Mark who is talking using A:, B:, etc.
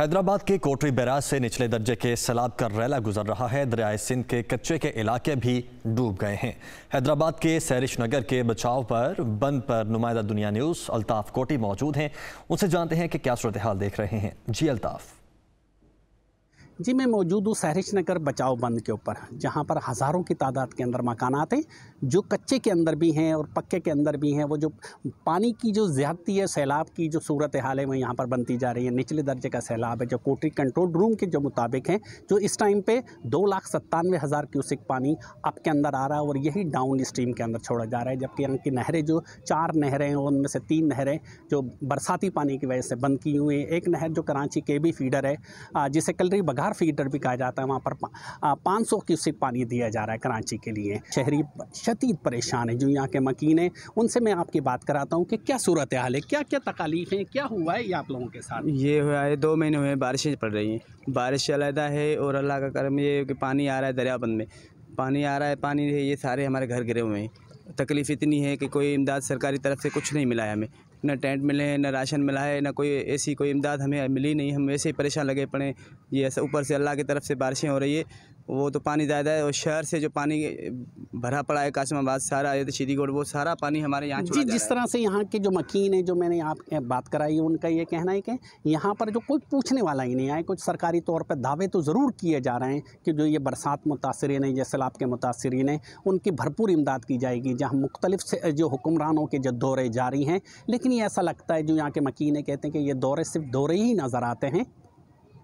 A: हैदराबाद के कोटरी बैराज से निचले दर्जे के सैलाब का रैला गुजर रहा है दरियाए सिंध के कच्चे के इलाके भी डूब गए हैं हैदराबाद के सैरिश नगर के बचाव पर बंद पर नुमाइंदा दुनिया न्यूज़ अल्ताफ़ कोटी मौजूद हैं उनसे जानते हैं कि क्या सूरत हाल देख रहे हैं जी अल्ताफ़
B: जी मैं मौजूद हूँ सहरिश नगर बचाव बंद के ऊपर जहाँ पर हज़ारों की तादाद के अंदर मकानात हैं जो कच्चे के अंदर भी हैं और पक्के के अंदर भी हैं वो जो पानी की जो ज़्यादती है सैलाब की जो सूरत हाल है वो यहाँ पर बनती जा रही है निचले दर्जे का सैलाब है जो कोटरी कंट्रोल रूम के जो मुताबिक हैं जो इस टाइम पर दो लाख सत्तानवे हज़ार क्यूसिक पानी अप के अंदर आ रहा है और यही डाउन स्ट्रीम के अंदर छोड़ा जा रहा है जबकि यहाँ की नहरें जो चार नहरें हैं उनमें से तीन नहरें जो बरसाती पानी की वजह से बंद की हुई हैं एक नहर जो कराची के भी फीडर है जिसे कलरी बघा चार फीडर भी कहा जाता है वहाँ पर पाँच सौ क्यूसिक पानी दिया जा रहा है कराची के लिए शहरी शदीद परेशान है जो यहाँ के मकीन हैं उनसे मैं आपकी बात कराता हूँ कि क्या सूरत हाल है क्या क्या तकालीफ हैं क्या हुआ है ये आप लोगों के साथ
C: ये हुआ है दो महीने हुए बारिशें पड़ रही हैं बारिश अलहदा है और अल्लाह का करम ये कि पानी आ रहा है दरियाबंद में पानी आ रहा है पानी ये सारे हमारे घर गिरे हुए हैं तकलीफ़ इतनी है कि कोई इमदाद सरकारी तरफ से कुछ नहीं मिला है हमें ना टेंट मिले हैं ना राशन मिला है ना कोई ऐसी कोई इमदाद हमें मिली नहीं हम वैसे ही परेशान लगे पड़े ये ऐसा ऊपर से अल्लाह की तरफ से बारिशें हो रही है वो तो पानी ज़्यादा है और शहर से जो पानी भरा पड़ा है कासमाबाद सारा ये तो श्रीगढ़ वो सारा पानी हमारे यहाँ जी जिस तरह
B: से यहाँ के जो मकीन है जो मैंने आप बात कराई है उनका ये कहना है कि यहाँ पर जो कोई पूछने वाला ही नहीं आए कुछ सरकारी तौर पर दावे तो ज़रूर किए जा रहे हैं कि जो ये बरसात मुतासरीन है या सैलाब के मुतासरीन है उनकी भरपूर इमदाद की जाएगी जहाँ मुख्तलिफ जो हुक्मरानों के जो दौरे जारी हैं लेकिन लेकिन ये ऐसा लगता है जो यहाँ के मकीने कहते हैं कि ये दौरे सिर्फ दौरे ही नज़र आते हैं